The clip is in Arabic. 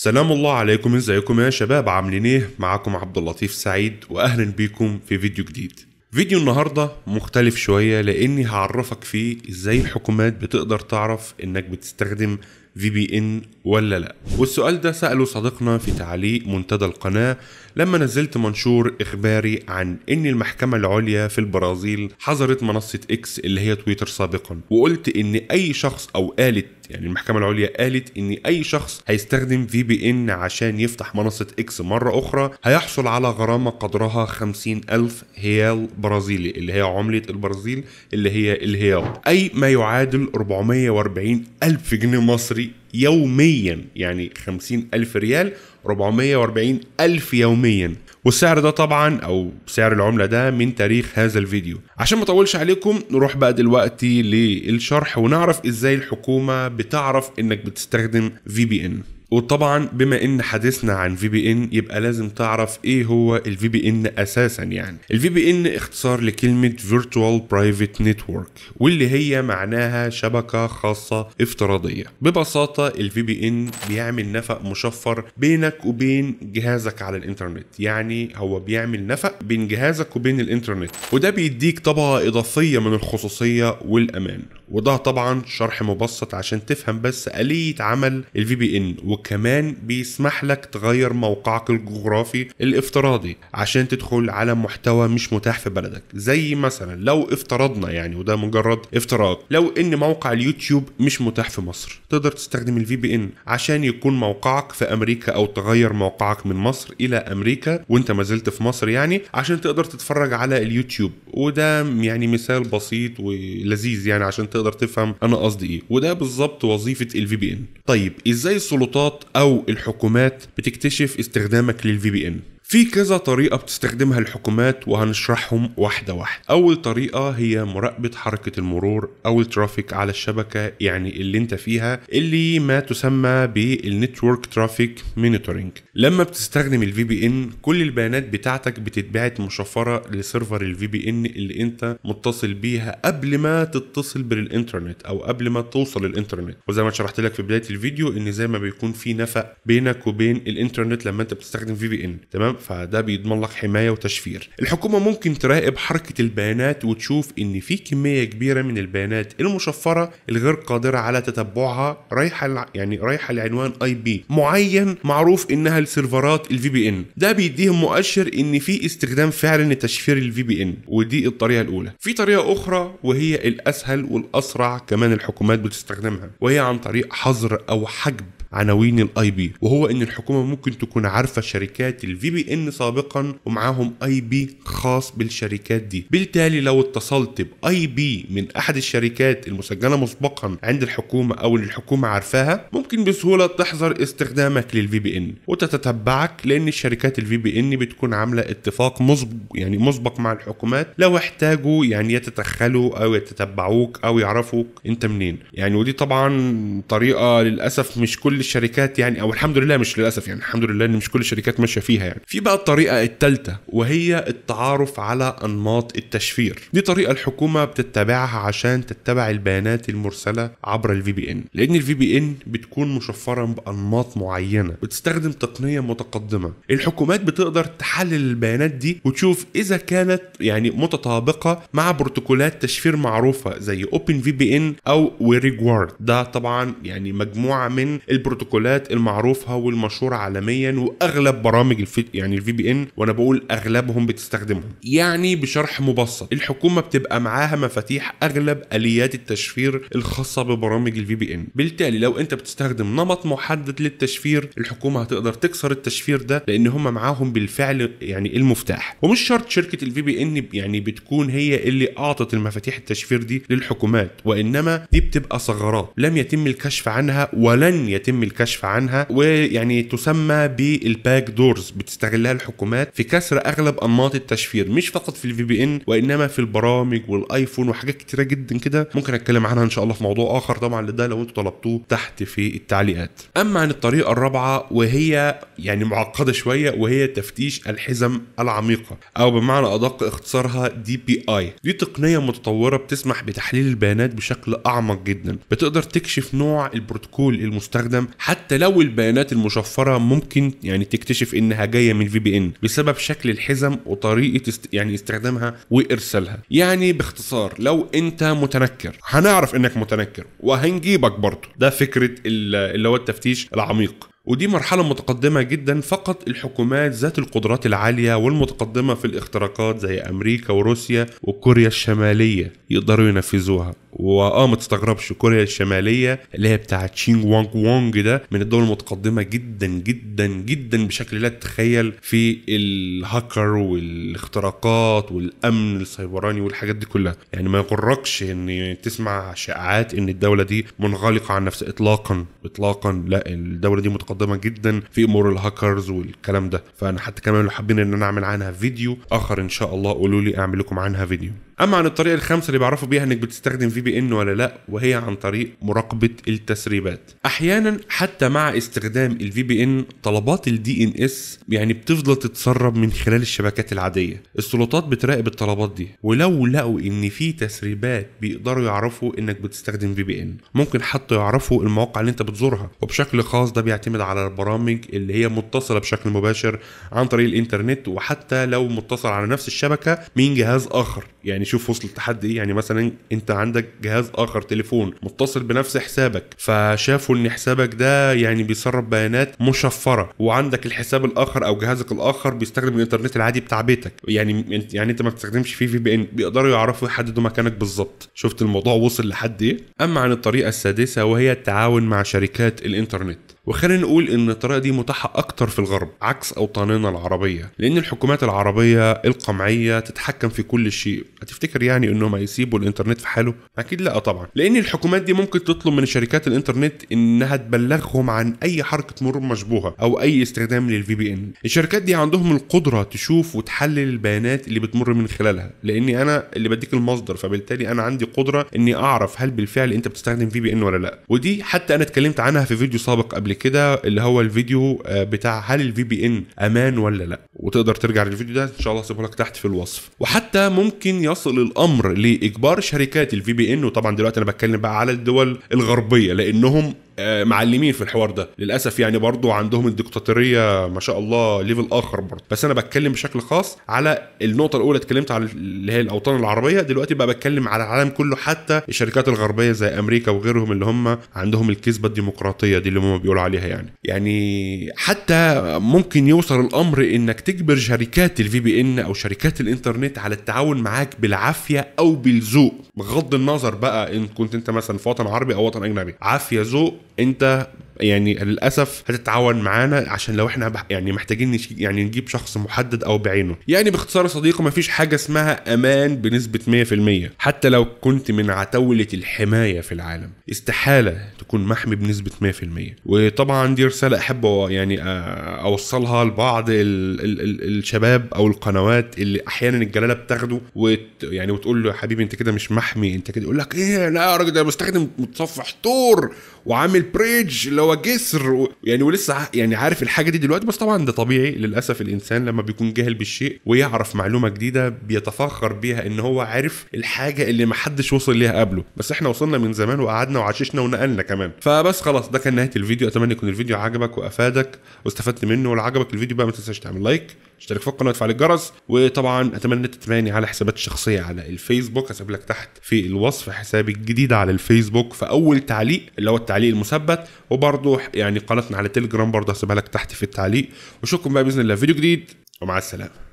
سلام الله عليكم ازيكم يا شباب عاملين ايه معاكم عبد اللطيف سعيد واهلا بيكم في فيديو جديد فيديو النهارده مختلف شويه لاني هعرفك فيه ازاي الحكومات بتقدر تعرف انك بتستخدم في بي ان ولا لا والسؤال ده سأله صديقنا في تعليق منتدى القناة لما نزلت منشور إخباري عن إن المحكمة العليا في البرازيل حظرت منصة إكس اللي هي تويتر سابقا وقلت إن أي شخص أو آلة يعني المحكمه العليا قالت ان اي شخص هيستخدم في بي ان عشان يفتح منصه اكس مره اخرى هيحصل على غرامه قدرها 50000 هيال برازيلي اللي هي عمله البرازيل اللي هي الهيال اي ما يعادل 440 الف جنيه مصري يوميا يعني 50 ألف ريال 440 ألف يوميا والسعر ده طبعا او سعر العمله ده من تاريخ هذا الفيديو عشان ما اطولش عليكم نروح بقى دلوقتي للشرح ونعرف ازاي الحكومه بتعرف انك بتستخدم في بي ان وطبعا بما ان حديثنا عن في بي ان يبقى لازم تعرف ايه هو الفي بي ان اساسا يعني الفي بي ان اختصار لكلمه فيرتوال برايفت نتورك واللي هي معناها شبكه خاصه افتراضيه ببساطه الفي بي ان بيعمل نفق مشفر بينك وبين جهازك على الانترنت يعني هو بيعمل نفق بين جهازك وبين الانترنت وده بيديك طبقه اضافيه من الخصوصيه والامان وده طبعا شرح مبسط عشان تفهم بس آلية عمل الفي بي ان وكمان بيسمح لك تغير موقعك الجغرافي الافتراضي عشان تدخل على محتوى مش متاح في بلدك زي مثلا لو افترضنا يعني وده مجرد افتراض لو ان موقع اليوتيوب مش متاح في مصر تقدر تستخدم الفي بي ان عشان يكون موقعك في امريكا او تغير موقعك من مصر الى امريكا وانت ما زلت في مصر يعني عشان تقدر تتفرج على اليوتيوب وده يعني مثال بسيط ولذيذ يعني عشان تقدر تقدر تفهم انا قصدي ايه وده بالظبط وظيفه الفي بي ان طيب ازاي السلطات او الحكومات بتكتشف استخدامك للفي بي ان في كذا طريقة بتستخدمها الحكومات وهنشرحهم واحدة واحدة أول طريقة هي مراقبة حركة المرور أو الترافيك على الشبكة يعني اللي انت فيها اللي ما تسمى بالنتورك ترافيك مونيتورنج لما بتستخدم الفي بي ان كل البيانات بتاعتك بتتبعت مشفرة لسيرفر الفي بي ان اللي انت متصل بيها قبل ما تتصل بالانترنت او قبل ما توصل الانترنت وزي ما شرحت لك في بداية الفيديو ان زي ما بيكون في نفق بينك وبين الانترنت لما انت بتستخدم في بي ان تمام فده بيضمن لك حمايه وتشفير الحكومه ممكن تراقب حركه البيانات وتشوف ان في كميه كبيره من البيانات المشفره الغير قادره على تتبعها رايحه يعني رايحه لعنوان اي بي معين معروف انها لسيرفرات الفي بي ان ده بيديهم مؤشر ان في استخدام فعلا لتشفير الفي بي ان ودي الطريقه الاولى في طريقه اخرى وهي الاسهل والاسرع كمان الحكومات بتستخدمها وهي عن طريق حظر او حجب عناوين الاي بي وهو ان الحكومه ممكن تكون عارفه شركات الفي بي ان سابقا ومعاهم اي بي خاص بالشركات دي بالتالي لو اتصلت باي بي من احد الشركات المسجله مسبقا عند الحكومه او اللي الحكومه عارفاها ممكن بسهوله تحظر استخدامك للفي بي ان وتتتبعك لان الشركات الفي بي ان بتكون عامله اتفاق مسبق يعني مسبق مع الحكومات لو احتاجوا يعني يتدخلوا او يتتبعوك او يعرفوا انت منين يعني ودي طبعا طريقه للاسف مش كل كل الشركات يعني او الحمد لله مش للاسف يعني الحمد لله ان مش كل الشركات ماشيه فيها يعني في بقى الطريقه الثالثه وهي التعارف على انماط التشفير دي طريقه الحكومه بتتبعها عشان تتبع البيانات المرسله عبر الفي بي ان لان الفي بي ان بتكون مشفره بانماط معينه بتستخدم تقنيه متقدمه الحكومات بتقدر تحلل البيانات دي وتشوف اذا كانت يعني متطابقه مع بروتوكولات تشفير معروفه زي اوبن في بي ان او ويريجوارد ده طبعا يعني مجموعه من البروتوكولات البروتوكولات المعروفه والمشهوره عالميا واغلب برامج الفي يعني الفي بي ان وانا بقول اغلبهم بتستخدمهم يعني بشرح مبسط الحكومه بتبقى معاها مفاتيح اغلب اليات التشفير الخاصه ببرامج الفي بي ان بالتالي لو انت بتستخدم نمط محدد للتشفير الحكومه هتقدر تكسر التشفير ده لان هم معاهم بالفعل يعني المفتاح ومش شرط شركه الفي بي ان يعني بتكون هي اللي اعطت المفاتيح التشفير دي للحكومات وانما دي بتبقى ثغرات لم يتم الكشف عنها ولن يتم يتم الكشف عنها ويعني تسمى بالباك دورز بتستغلها الحكومات في كسر اغلب انماط التشفير مش فقط في الفي بي ان وانما في البرامج والايفون وحاجات كتيره جدا كده ممكن اتكلم عنها ان شاء الله في موضوع اخر طبعا لده لو انتم طلبتوه تحت في التعليقات اما عن الطريقه الرابعه وهي يعني معقده شويه وهي تفتيش الحزم العميقه او بمعنى ادق اختصارها دي بي اي دي تقنيه متطوره بتسمح بتحليل البيانات بشكل اعمق جدا بتقدر تكشف نوع البروتوكول المستخدم حتى لو البيانات المشفره ممكن يعني تكتشف انها جايه من في بي ان بسبب شكل الحزم وطريقه است... يعني استخدامها وارسالها يعني باختصار لو انت متنكر هنعرف انك متنكر وهنجيبك برضه ده فكره اللي هو التفتيش العميق ودي مرحلة متقدمة جدا فقط الحكومات ذات القدرات العالية والمتقدمة في الاختراقات زي أمريكا وروسيا وكوريا الشمالية يقدروا ينفذوها واه ما تستغربش كوريا الشماليه اللي هي بتاع تشينج وانج وانج ده من الدول المتقدمه جدا جدا جدا بشكل لا تتخيل في الهاكر والاختراقات والامن السيبراني والحاجات دي كلها يعني ما يغركش ان تسمع شائعات ان الدوله دي منغلقه عن نفسها اطلاقا اطلاقا لا الدوله دي متقدمه جدا في امور الهاكرز والكلام ده فانا حتى كمان لو حابين ان انا اعمل عنها فيديو اخر ان شاء الله قولوا لي اعمل لكم عنها فيديو اما عن الطريقه الخامسه اللي بعرفوا بيها انك بتستخدم في بي ان ولا لا وهي عن طريق مراقبه التسريبات احيانا حتى مع استخدام الفي بي ان طلبات الدي ان اس يعني بتفضل تتسرب من خلال الشبكات العاديه السلطات بتراقب الطلبات دي ولو لقوا ان في تسريبات بيقدروا يعرفوا انك بتستخدم في بي ان ممكن حتى يعرفوا المواقع اللي انت بتزورها وبشكل خاص ده بيعتمد على البرامج اللي هي متصله بشكل مباشر عن طريق الانترنت وحتى لو متصل على نفس الشبكه من جهاز اخر يعني نشوف وصلت لحد ايه يعني مثلا انت عندك جهاز اخر تليفون متصل بنفس حسابك فشافوا ان حسابك ده يعني بيسرب بيانات مشفره وعندك الحساب الاخر او جهازك الاخر بيستخدم الانترنت العادي بتاع بيتك يعني يعني انت ما بتستخدمش فيه في بي ان بيقدروا يعرفوا يحددوا مكانك بالظبط شفت الموضوع وصل لحد ايه اما عن الطريقه السادسه وهي التعاون مع شركات الانترنت وخلينا نقول ان الطريقه دي متاحه اكتر في الغرب عكس اوطاننا العربيه لان الحكومات العربيه القمعيه تتحكم في كل شيء تفتكر يعني انهم هيسيبوا الانترنت في حاله اكيد لا طبعا لان الحكومات دي ممكن تطلب من شركات الانترنت انها تبلغهم عن اي حركه مرور مشبوهه او اي استخدام للفي بي ان الشركات دي عندهم القدره تشوف وتحلل البيانات اللي بتمر من خلالها لاني انا اللي بديك المصدر فبالتالي انا عندي قدره اني اعرف هل بالفعل انت بتستخدم في بي ان ولا لا ودي حتى انا اتكلمت عنها في فيديو سابق قبل كده اللي هو الفيديو آه، بتاع هل الفي بي ان امان ولا لا وتقدر ترجع للفيديو ده ان شاء الله هسيبه لك تحت في الوصف وحتى ممكن يصل يصل الامر لاجبار شركات الفي بي ان وطبعا دلوقتي انا بتكلم بقى على الدول الغربيه لانهم آه، معلمين في الحوار ده للاسف يعني برضو عندهم الدكتاتوريه ما شاء الله ليفل اخر برضو بس انا بتكلم بشكل خاص على النقطه الاولى اتكلمت على اللي هي الاوطان العربيه دلوقتي بقى بتكلم على العالم كله حتى الشركات الغربيه زي امريكا وغيرهم اللي هم عندهم الكذبه الديمقراطيه دي اللي هم بيقولوا عليها يعني يعني حتى ممكن يوصل الامر انك تجبر شركات الفي بي ان او شركات الانترنت على التعاون معاك بالعافيه او بالذوق بغض النظر بقى ان كنت انت مثلا في وطن عربي او وطن اجنبي عافيه ذوق انت يعني للاسف هتتعاون معانا عشان لو احنا يعني محتاجين يعني نجيب شخص محدد او بعينه يعني باختصار يا صديقي مفيش حاجه اسمها امان بنسبه 100% حتى لو كنت من عتاوله الحمايه في العالم استحاله تكون محمي بنسبه 100% وطبعا دي رساله احب يعني آه، اوصلها لبعض ال ال ال الشباب او القنوات اللي احيانا الجلاله بتاخده وت يعني وتقول له يا حبيبي انت كده مش محمي انت كده يقول لك ايه لا يا راجل ده مستخدم متصفح تور وعامل بريدج اللي هو جسر و... يعني ولسه يعني عارف الحاجه دي دلوقتي بس طبعا ده طبيعي للاسف الانسان لما بيكون جاهل بالشيء ويعرف معلومه جديده بيتفاخر بيها ان هو عارف الحاجه اللي ما حدش وصل ليها قبله بس احنا وصلنا من زمان وقعدنا وعششنا ونقلنا كمان فبس خلاص ده كان نهايه الفيديو اتمنى يكون الفيديو عجبك وافادك واستفدت منه ولو عجبك الفيديو بقى ما تنساش تعمل لايك اشترك في القناه وتفعل الجرس وطبعا اتمنى تتابعني على حساباتي الشخصيه على الفيسبوك هسيب لك تحت في الوصف حسابي الجديد على الفيسبوك في اول تعليق اللي هو التعليق المثبت وبرضه يعني قناتنا على تليجرام برضه هسيبها لك تحت في التعليق واشوفكم بقى باذن الله فيديو جديد ومع السلامه